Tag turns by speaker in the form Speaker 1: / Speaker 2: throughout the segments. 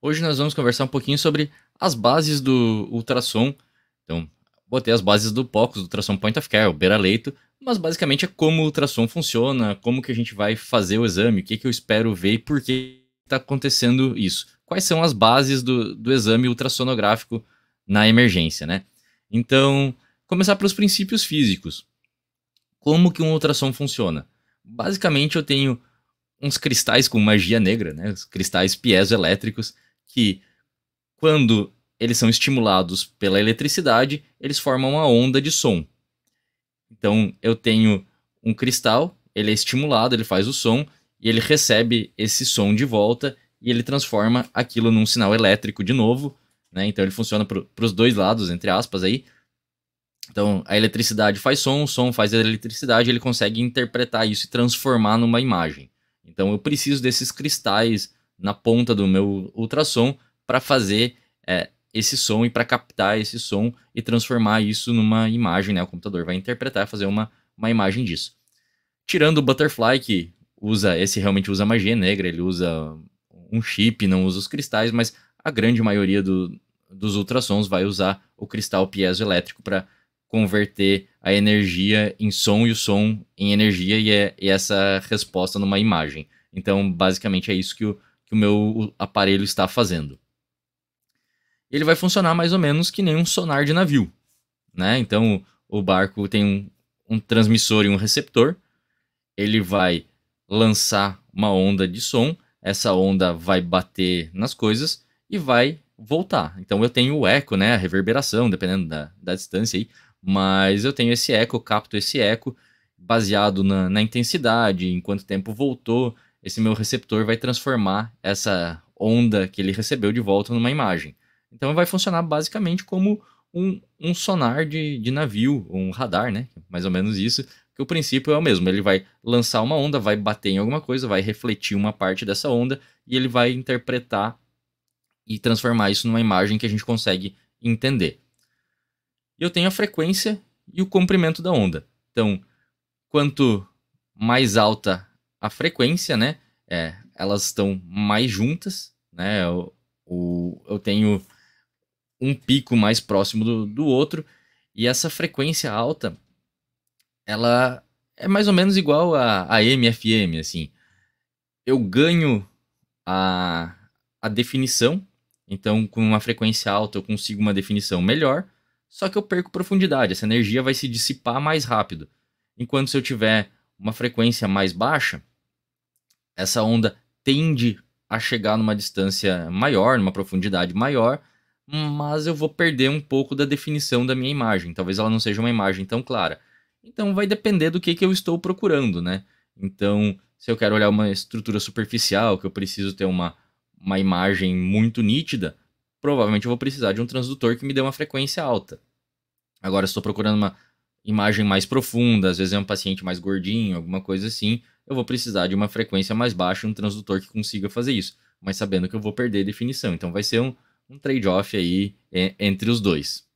Speaker 1: Hoje nós vamos conversar um pouquinho sobre as bases do ultrassom. Então, botei as bases do POCUS, do ultrassom point of care, o beira-leito, mas basicamente é como o ultrassom funciona, como que a gente vai fazer o exame, o que, que eu espero ver e por que está acontecendo isso. Quais são as bases do, do exame ultrassonográfico na emergência, né? Então, começar pelos princípios físicos. Como que um ultrassom funciona? Basicamente eu tenho uns cristais com magia negra, né? Os cristais piezoelétricos, que quando eles são estimulados pela eletricidade, eles formam uma onda de som. Então eu tenho um cristal, ele é estimulado, ele faz o som e ele recebe esse som de volta e ele transforma aquilo num sinal elétrico de novo, né? Então ele funciona para os dois lados, entre aspas aí. Então a eletricidade faz som, o som faz a eletricidade, ele consegue interpretar isso e transformar numa imagem. Então eu preciso desses cristais na ponta do meu ultrassom para fazer é, esse som e para captar esse som e transformar isso numa imagem, né? O computador vai interpretar, fazer uma, uma imagem disso. Tirando o Butterfly, que usa, esse realmente usa magia negra, ele usa um chip, não usa os cristais, mas a grande maioria do, dos ultrassons vai usar o cristal piezoelétrico para converter a energia em som e o som em energia e, é, e é essa resposta numa imagem. Então, basicamente é isso que o, que o meu aparelho está fazendo. Ele vai funcionar mais ou menos que nem um sonar de navio. Né? Então, o barco tem um, um transmissor e um receptor. Ele vai lançar uma onda de som, essa onda vai bater nas coisas e vai voltar. Então eu tenho o eco, né, a reverberação, dependendo da, da distância aí, mas eu tenho esse eco, capto esse eco baseado na, na intensidade, em quanto tempo voltou, esse meu receptor vai transformar essa onda que ele recebeu de volta numa imagem. Então vai funcionar basicamente como um, um sonar de, de navio, um radar, né? Mais ou menos isso, que o princípio é o mesmo. Ele vai lançar uma onda, vai bater em alguma coisa, vai refletir uma parte dessa onda e ele vai interpretar e transformar isso numa imagem que a gente consegue entender. Eu tenho a frequência e o comprimento da onda. Então, quanto mais alta a frequência, né? É, elas estão mais juntas, né? Eu, eu, eu tenho um pico mais próximo do, do outro, e essa frequência alta, ela é mais ou menos igual a, a MFM, assim. Eu ganho a, a definição, então com uma frequência alta eu consigo uma definição melhor, só que eu perco profundidade, essa energia vai se dissipar mais rápido. Enquanto se eu tiver uma frequência mais baixa, essa onda tende a chegar numa distância maior, numa profundidade maior, mas eu vou perder um pouco da definição da minha imagem. Talvez ela não seja uma imagem tão clara. Então vai depender do que, que eu estou procurando, né? Então, se eu quero olhar uma estrutura superficial, que eu preciso ter uma, uma imagem muito nítida, provavelmente eu vou precisar de um transdutor que me dê uma frequência alta. Agora, se estou procurando uma imagem mais profunda, às vezes é um paciente mais gordinho, alguma coisa assim, eu vou precisar de uma frequência mais baixa, um transdutor que consiga fazer isso, mas sabendo que eu vou perder definição. Então vai ser um, um trade-off aí é, entre os dois.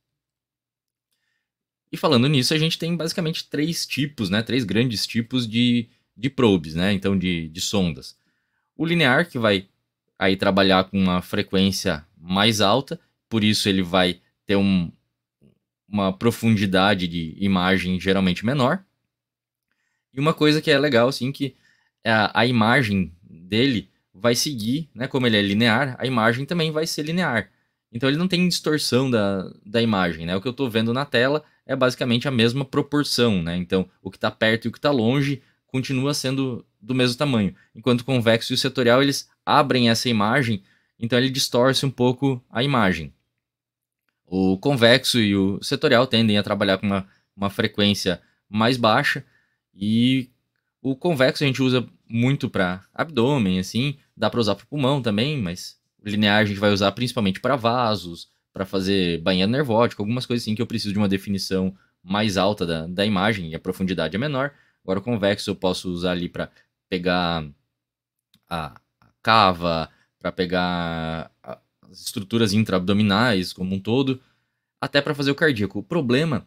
Speaker 1: E falando nisso, a gente tem basicamente três tipos, né? Três grandes tipos de, de probes, né? Então, de, de sondas. O linear, que vai aí trabalhar com uma frequência mais alta, por isso ele vai ter um, uma profundidade de imagem geralmente menor. E uma coisa que é legal, assim, que a, a imagem dele vai seguir, né? Como ele é linear, a imagem também vai ser linear. Então ele não tem distorção da, da imagem, né? O que eu estou vendo na tela é basicamente a mesma proporção, né? Então o que está perto e o que está longe continua sendo do mesmo tamanho. Enquanto o convexo e o setorial eles abrem essa imagem, então ele distorce um pouco a imagem. O convexo e o setorial tendem a trabalhar com uma, uma frequência mais baixa, e o convexo a gente usa muito para abdômen, assim, dá para usar para pulmão também, mas o linear a gente vai usar principalmente para vasos, para fazer banheiro nervótico, algumas coisas assim que eu preciso de uma definição mais alta da, da imagem e a profundidade é menor. Agora o convexo eu posso usar ali para pegar a cava, para pegar as estruturas intraabdominais como um todo, até para fazer o cardíaco. O problema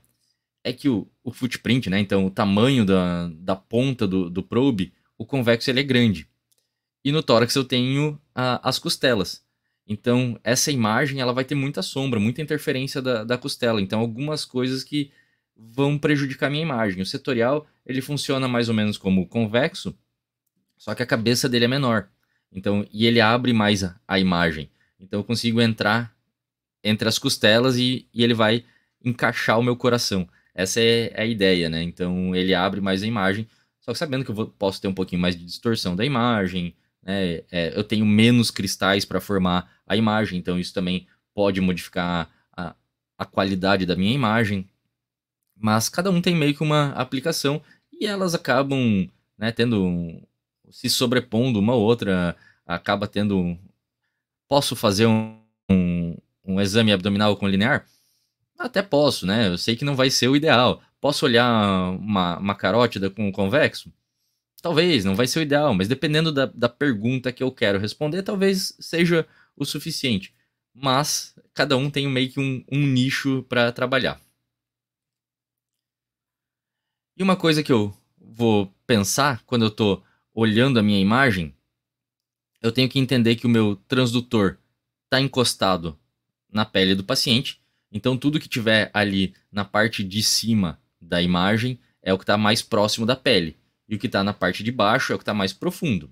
Speaker 1: é que o, o footprint, né, então o tamanho da, da ponta do, do probe, o convexo ele é grande. E no tórax eu tenho a, as costelas. Então essa imagem ela vai ter muita sombra, muita interferência da, da costela. Então algumas coisas que vão prejudicar a minha imagem. O setorial ele funciona mais ou menos como o convexo, só que a cabeça dele é menor. Então, e ele abre mais a, a imagem. Então eu consigo entrar entre as costelas e, e, ele vai encaixar o meu coração. Essa é, é a ideia, né? Então ele abre mais a imagem, só que sabendo que eu vou, posso ter um pouquinho mais de distorção da imagem, né? É, eu tenho menos cristais para formar a imagem, então isso também pode modificar a, a qualidade da minha imagem. Mas cada um tem meio que uma aplicação e elas acabam né, tendo se sobrepondo uma outra, acaba tendo. Posso fazer um, um, um exame abdominal com linear? Até posso, né? Eu sei que não vai ser o ideal. Posso olhar uma, uma carótida com um convexo? Talvez, não vai ser o ideal, mas dependendo da, da pergunta que eu quero responder, talvez seja o suficiente. Mas cada um tem meio que um, um nicho para trabalhar. E uma coisa que eu vou pensar quando eu estou olhando a minha imagem, eu tenho que entender que o meu transdutor está encostado na pele do paciente então tudo que tiver ali na parte de cima da imagem é o que está mais próximo da pele. E o que está na parte de baixo é o que está mais profundo.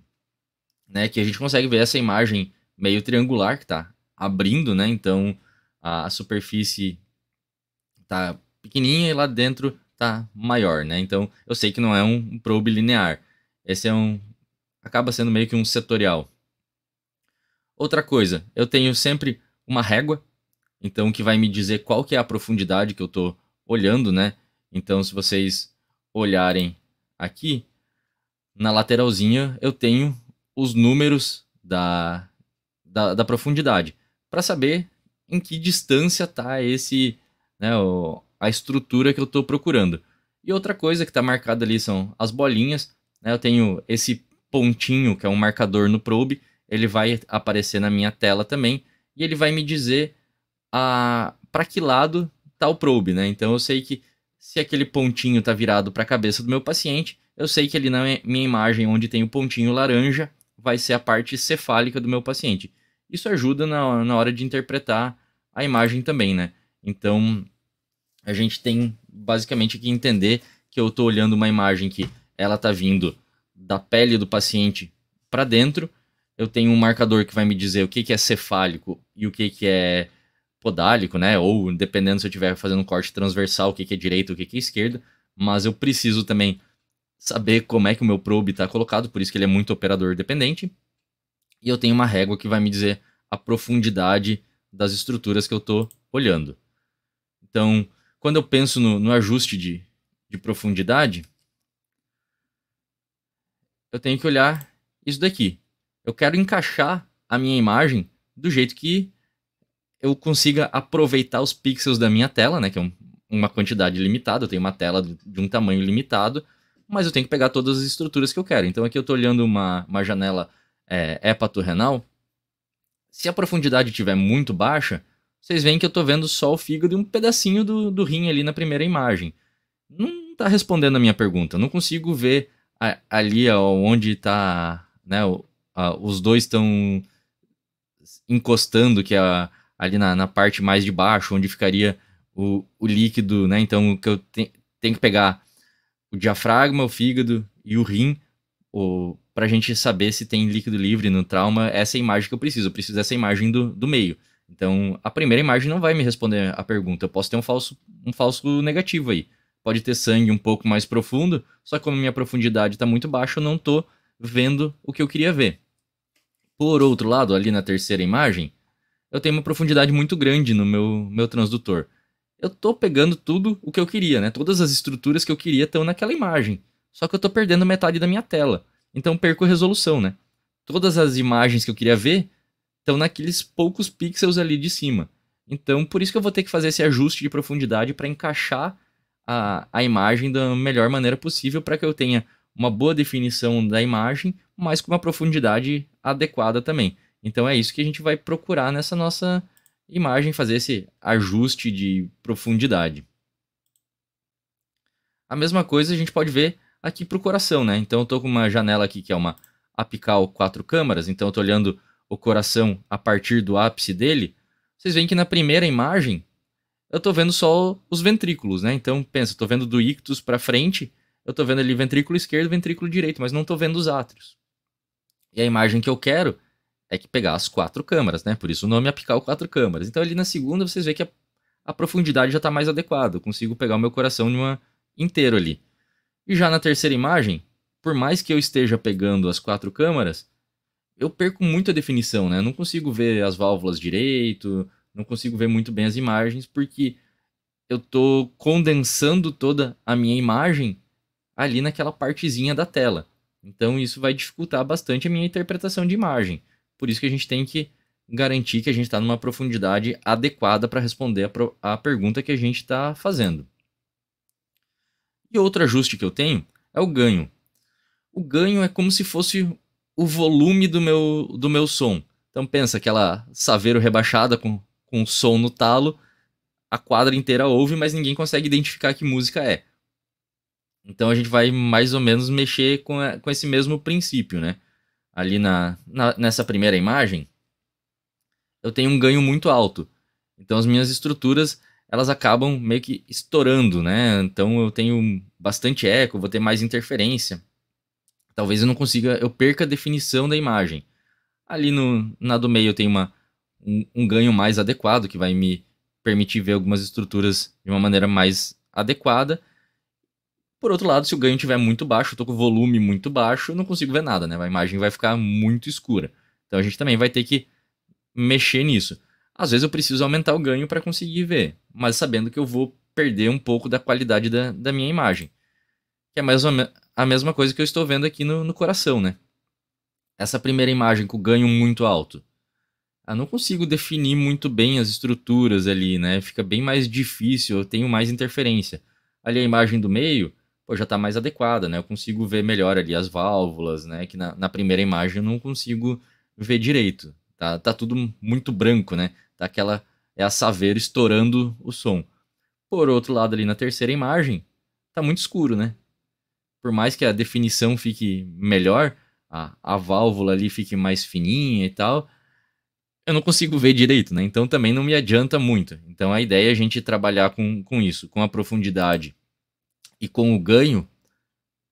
Speaker 1: Né? Que a gente consegue ver essa imagem meio triangular que está abrindo, né? Então a, a superfície está pequenininha e lá dentro está maior, né? Então eu sei que não é um probe linear. Esse é um acaba sendo meio que um setorial. Outra coisa, eu tenho sempre uma régua então, que vai me dizer qual que é a profundidade que eu estou olhando, né? Então, se vocês olharem aqui, na lateralzinha eu tenho os números da, da, da profundidade, para saber em que distância está esse, né, o, a estrutura que eu estou procurando. E outra coisa que está marcada ali são as bolinhas, né? eu tenho esse pontinho que é um marcador no probe, ele vai aparecer na minha tela também, e ele vai me dizer a para que lado está o probe, né? Então eu sei que se aquele pontinho está virado para a cabeça do meu paciente, eu sei que ali na minha imagem onde tem o pontinho laranja vai ser a parte cefálica do meu paciente. Isso ajuda na, na hora de interpretar a imagem também, né? Então a gente tem basicamente que entender que eu estou olhando uma imagem que ela está vindo da pele do paciente para dentro. Eu tenho um marcador que vai me dizer o que, que é cefálico e o que, que é podálico, né? Ou dependendo se eu estiver fazendo um corte transversal, o que, que é direito, o que, que é esquerda. Mas eu preciso também saber como é que o meu probe está colocado, por isso que ele é muito operador dependente. E eu tenho uma régua que vai me dizer a profundidade das estruturas que eu estou olhando. Então, quando eu penso no, no ajuste de, de profundidade, eu tenho que olhar isso daqui. Eu quero encaixar a minha imagem do jeito que eu consiga aproveitar os pixels da minha tela, né? Que é um, uma quantidade limitada, eu tenho uma tela de um tamanho limitado, mas eu tenho que pegar todas as estruturas que eu quero. Então aqui eu estou olhando uma, uma janela é, renal. Se a profundidade estiver muito baixa, vocês veem que eu estou vendo só o fígado e um pedacinho do, do rim ali na primeira imagem. Não está respondendo a minha pergunta, não consigo ver a, ali onde está, né, os dois estão encostando, que é a ali na, na parte mais de baixo, onde ficaria o, o líquido, né? Então, que eu te, tenho que pegar o diafragma, o fígado e o rim para a gente saber se tem líquido livre no trauma. Essa é a imagem que eu preciso, eu preciso dessa imagem do, do meio. Então, a primeira imagem não vai me responder a pergunta. Eu posso ter um falso, um falso negativo aí. Pode ter sangue um pouco mais profundo, só que como minha profundidade está muito baixa, eu não estou vendo o que eu queria ver. Por outro lado, ali na terceira imagem, eu tenho uma profundidade muito grande no meu, meu transdutor. Eu tô pegando tudo o que eu queria, né? Todas as estruturas que eu queria estão naquela imagem. Só que eu tô perdendo metade da minha tela. Então perco resolução, né? Todas as imagens que eu queria ver estão naqueles poucos pixels ali de cima. Então, por isso que eu vou ter que fazer esse ajuste de profundidade para encaixar a, a imagem da melhor maneira possível para que eu tenha uma boa definição da imagem, mas com uma profundidade adequada também. Então é isso que a gente vai procurar nessa nossa imagem, fazer esse ajuste de profundidade. A mesma coisa a gente pode ver aqui para o coração, né? Então eu estou com uma janela aqui que é uma apical quatro câmaras, então eu estou olhando o coração a partir do ápice dele. Vocês veem que na primeira imagem eu estou vendo só os ventrículos, né? Então pensa, estou vendo do ictus para frente, eu estou vendo ali ventrículo esquerdo, ventrículo direito, mas não estou vendo os átrios. E a imagem que eu quero é que pegar as quatro câmaras, né? Por isso o nome é apical quatro câmaras. Então ali na segunda vocês veem que a, a profundidade já está mais adequada. Eu consigo pegar o meu coração numa, inteiro ali. E já na terceira imagem, por mais que eu esteja pegando as quatro câmaras, eu perco muito a definição, né? Eu não consigo ver as válvulas direito, não consigo ver muito bem as imagens, porque eu estou condensando toda a minha imagem ali naquela partezinha da tela. Então isso vai dificultar bastante a minha interpretação de imagem. Por isso que a gente tem que garantir que a gente está numa profundidade adequada para responder a, pro, a pergunta que a gente está fazendo. E outro ajuste que eu tenho é o ganho. O ganho é como se fosse o volume do meu, do meu som. Então pensa aquela saveiro rebaixada com, com som no talo, a quadra inteira ouve, mas ninguém consegue identificar que música é. Então a gente vai mais ou menos mexer com, com esse mesmo princípio, né? ali na, na, nessa primeira imagem, eu tenho um ganho muito alto. Então as minhas estruturas elas acabam meio que estourando, né? Então eu tenho bastante eco, vou ter mais interferência. Talvez eu não consiga, eu perca a definição da imagem. Ali no, na do meio eu tenho uma, um, um ganho mais adequado que vai me permitir ver algumas estruturas de uma maneira mais adequada por outro lado, se o ganho estiver muito baixo, eu tô com o volume muito baixo, eu não consigo ver nada, né? A imagem vai ficar muito escura. Então a gente também vai ter que mexer nisso. Às vezes eu preciso aumentar o ganho para conseguir ver, mas sabendo que eu vou perder um pouco da qualidade da, da minha imagem. Que é mais ou menos a mesma coisa que eu estou vendo aqui no, no coração, né? Essa primeira imagem com ganho muito alto. Eu não consigo definir muito bem as estruturas ali, né? Fica bem mais difícil, eu tenho mais interferência. Ali a imagem do meio, pô, já está mais adequada, né? Eu consigo ver melhor ali as válvulas, né? Que na, na primeira imagem eu não consigo ver direito. Tá, tá tudo muito branco, né? Tá aquela é a saveira estourando o som. Por outro lado, ali na terceira imagem, tá muito escuro, né? Por mais que a definição fique melhor, a, a válvula ali fique mais fininha e tal, eu não consigo ver direito, né? Então também não me adianta muito. Então a ideia é a gente trabalhar com, com isso, com a profundidade e com o ganho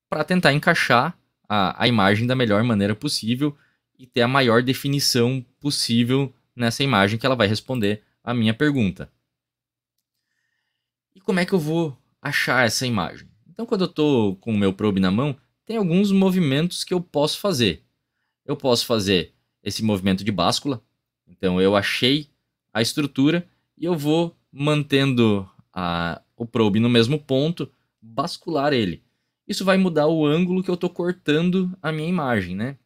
Speaker 1: para tentar encaixar a, a imagem da melhor maneira possível e ter a maior definição possível nessa imagem que ela vai responder à minha pergunta. E como é que eu vou achar essa imagem? Então, quando eu estou com o meu probe na mão, tem alguns movimentos que eu posso fazer. Eu posso fazer esse movimento de báscula. Então, eu achei a estrutura e eu vou mantendo a, o probe no mesmo ponto bascular ele. Isso vai mudar o ângulo que eu estou cortando a minha imagem, né?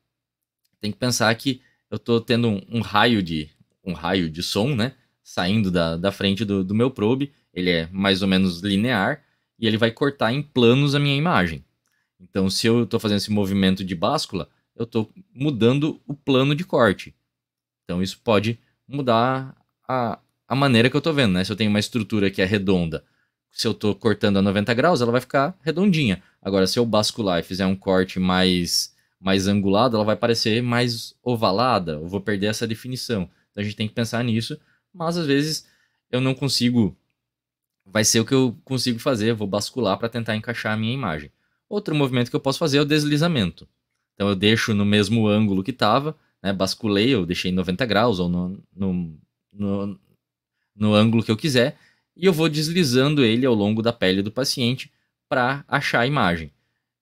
Speaker 1: Tem que pensar que eu estou tendo um, um, raio de um raio de som, né? Saindo da, da frente do, do meu probe, ele é mais ou menos linear e ele vai cortar em planos a minha imagem. Então, se eu estou fazendo esse movimento de báscula, eu estou mudando o plano de corte. Então, isso pode mudar a, a maneira que eu estou vendo, né? Se eu tenho uma estrutura que é redonda, se eu estou cortando a 90 graus, ela vai ficar redondinha. Agora, se eu bascular e fizer um corte mais, mais angulado, ela vai parecer mais ovalada. Eu vou perder essa definição. Então a gente tem que pensar nisso. Mas às vezes eu não consigo. Vai ser o que eu consigo fazer. Eu vou bascular para tentar encaixar a minha imagem. Outro movimento que eu posso fazer é o deslizamento. Então eu deixo no mesmo ângulo que estava, né? basculei, eu deixei 90 graus ou no, no, no, no ângulo que eu quiser e eu vou deslizando ele ao longo da pele do paciente para achar a imagem.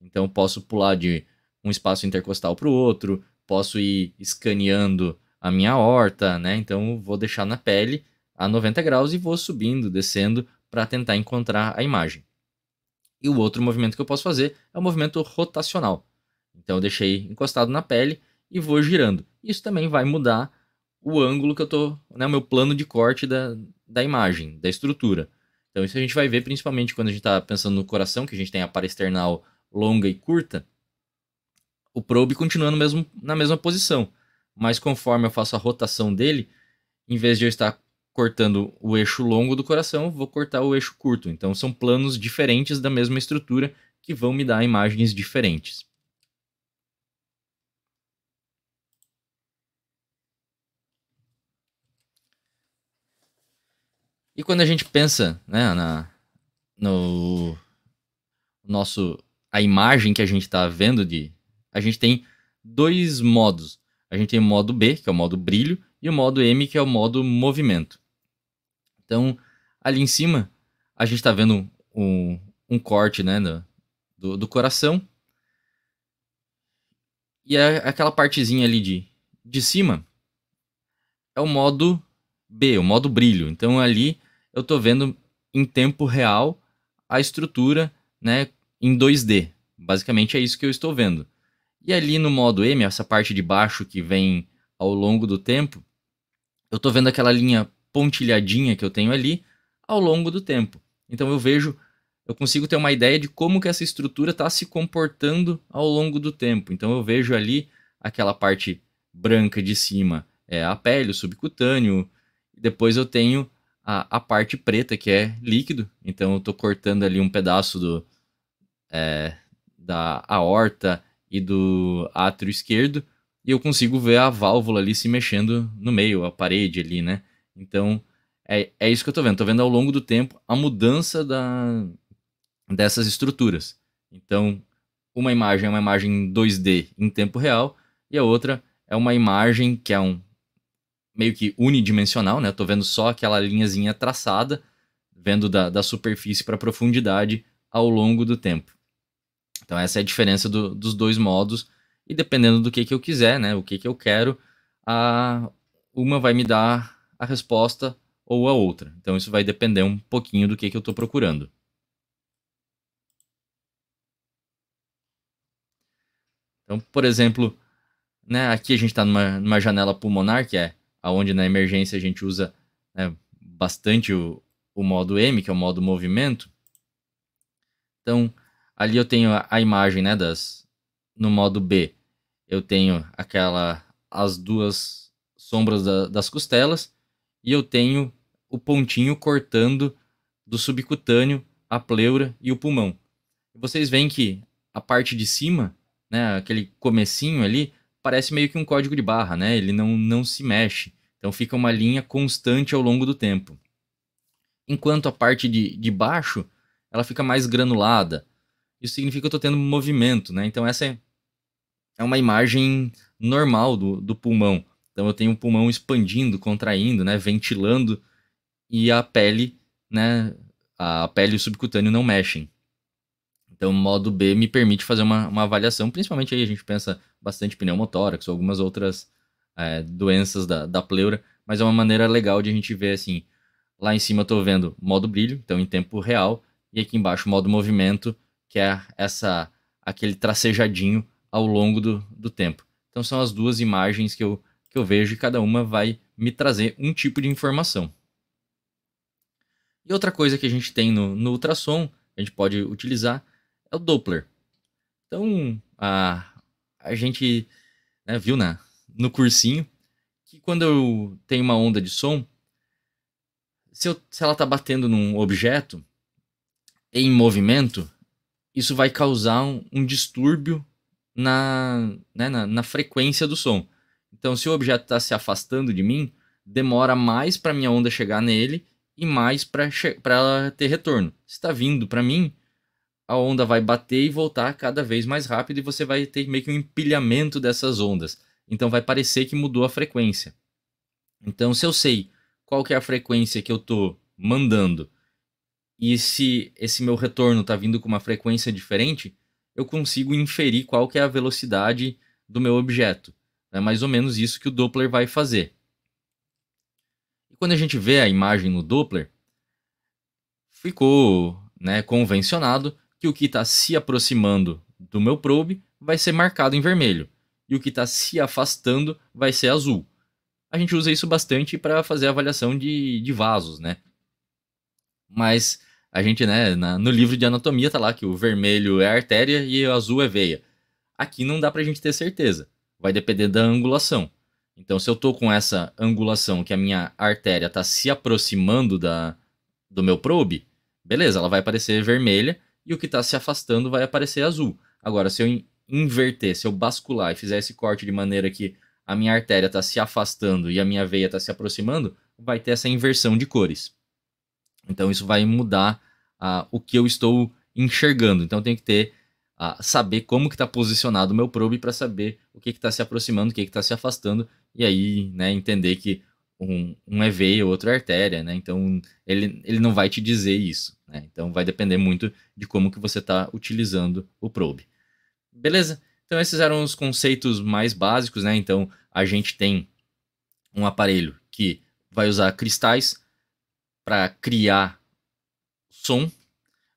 Speaker 1: Então posso pular de um espaço intercostal para o outro, posso ir escaneando a minha horta, né? Então vou deixar na pele a 90 graus e vou subindo, descendo para tentar encontrar a imagem. E o outro movimento que eu posso fazer é o movimento rotacional. Então eu deixei encostado na pele e vou girando. Isso também vai mudar o ângulo que eu tô, né, o meu plano de corte da, da imagem, da estrutura. Então, isso a gente vai ver principalmente quando a gente está pensando no coração, que a gente tem a para external longa e curta. O probe continua mesmo, na mesma posição, mas conforme eu faço a rotação dele, em vez de eu estar cortando o eixo longo do coração, vou cortar o eixo curto. Então, são planos diferentes da mesma estrutura que vão me dar imagens diferentes. E quando a gente pensa, né, na, no nosso a imagem que a gente está vendo de, a gente tem dois modos. A gente tem o modo B, que é o modo brilho, e o modo M, que é o modo movimento. Então, ali em cima, a gente está vendo um, um, corte né, do, do coração. E a, é aquela partezinha ali de, de cima é o modo B, o modo brilho. Então, ali eu estou vendo em tempo real a estrutura né, em 2D. Basicamente é isso que eu estou vendo. E ali no modo M, essa parte de baixo que vem ao longo do tempo, eu estou vendo aquela linha pontilhadinha que eu tenho ali ao longo do tempo. Então eu vejo, eu consigo ter uma ideia de como que essa estrutura está se comportando ao longo do tempo. Então eu vejo ali aquela parte branca de cima, é a pele, o subcutâneo. Depois eu tenho a, a parte preta, que é líquido. Então eu estou cortando ali um pedaço do, é, da aorta e do átrio esquerdo e eu consigo ver a válvula ali se mexendo no meio, a parede ali, né? Então é, é isso que eu estou vendo. Estou vendo ao longo do tempo a mudança da, dessas estruturas. Então uma imagem é uma imagem 2D em tempo real e a outra é uma imagem que é um meio que unidimensional, né? Eu tô vendo só aquela linhazinha traçada, vendo da, da superfície para a profundidade ao longo do tempo. Então essa é a diferença do, dos dois modos e dependendo do que, que eu quiser, né? O que, que eu quero, a uma vai me dar a resposta ou a outra. Então isso vai depender um pouquinho do que, que eu estou procurando. Então, por exemplo, né, aqui a gente está numa, numa janela pulmonar que é aonde na emergência a gente usa né, bastante o, o modo M, que é o modo movimento. Então, ali eu tenho a, a imagem né, das. No modo B, eu tenho aquela. as duas sombras da, das costelas e eu tenho o pontinho cortando do subcutâneo a pleura e o pulmão. Vocês veem que a parte de cima, né, aquele comecinho ali, parece meio que um código de barra, né? Ele não, não se mexe. Então fica uma linha constante ao longo do tempo. Enquanto a parte de, de baixo ela fica mais granulada. Isso significa que eu estou tendo movimento, né? Então essa é, é uma imagem normal do, do pulmão. Então eu tenho o pulmão expandindo, contraindo, né? ventilando e a pele, né? a pele e o subcutâneo não mexem. Então, o modo B me permite fazer uma, uma avaliação, principalmente aí a gente pensa bastante pneumotórax ou algumas outras é, doenças da, da pleura, mas é uma maneira legal de a gente ver assim. Lá em cima eu estou vendo modo brilho, então em tempo real, e aqui embaixo modo movimento, que é essa aquele tracejadinho ao longo do, do tempo. Então são as duas imagens que eu, que eu vejo e cada uma vai me trazer um tipo de informação. E outra coisa que a gente tem no, no ultrassom, a gente pode utilizar, é o Doppler. Então, a, a gente né, viu na, no cursinho que quando eu tenho uma onda de som, se, eu, se ela está batendo num objeto em movimento, isso vai causar um, um distúrbio na, né, na, na, frequência do som. Então, se o objeto está se afastando de mim, demora mais para minha onda chegar nele e mais para ela ter retorno. Se está vindo para mim, a onda vai bater e voltar cada vez mais rápido e você vai ter meio que um empilhamento dessas ondas. Então vai parecer que mudou a frequência. Então se eu sei qual que é a frequência que eu estou mandando e se esse meu retorno está vindo com uma frequência diferente, eu consigo inferir qual que é a velocidade do meu objeto. É mais ou menos isso que o Doppler vai fazer. E quando a gente vê a imagem no Doppler, ficou né, convencionado que o que está se aproximando do meu probe vai ser marcado em vermelho e o que está se afastando vai ser azul. A gente usa isso bastante para fazer avaliação de, de vasos, né? Mas a gente, né, na, no livro de anatomia tá lá que o vermelho é artéria e o azul é veia. Aqui não dá para a gente ter certeza, vai depender da angulação. Então, se eu estou com essa angulação que a minha artéria está se aproximando da, do meu probe, beleza, ela vai aparecer vermelha e o que está se afastando vai aparecer azul. Agora, se eu inverter, se eu bascular e fizer esse corte de maneira que a minha artéria está se afastando e a minha veia está se aproximando, vai ter essa inversão de cores. Então isso vai mudar ah, o que eu estou enxergando. Então tem que ter ah, saber como que está posicionado o meu probe para saber o que está se aproximando, o que está se afastando e aí né, entender que um, um é veia, outro é artéria. Né? Então ele, ele não vai te dizer isso. Né? Então vai depender muito de como que você está utilizando o probe. Beleza? Então esses eram os conceitos mais básicos, né? Então a gente tem um aparelho que vai usar cristais para criar som,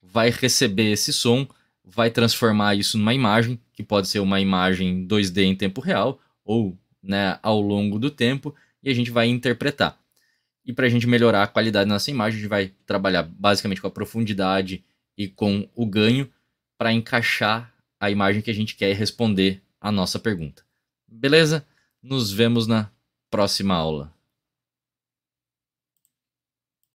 Speaker 1: vai receber esse som, vai transformar isso numa imagem, que pode ser uma imagem 2D em tempo real ou né, ao longo do tempo, e a gente vai interpretar. E para a gente melhorar a qualidade da nossa imagem, a gente vai trabalhar basicamente com a profundidade e com o ganho para encaixar a imagem que a gente quer responder a nossa pergunta. Beleza? Nos vemos na próxima aula.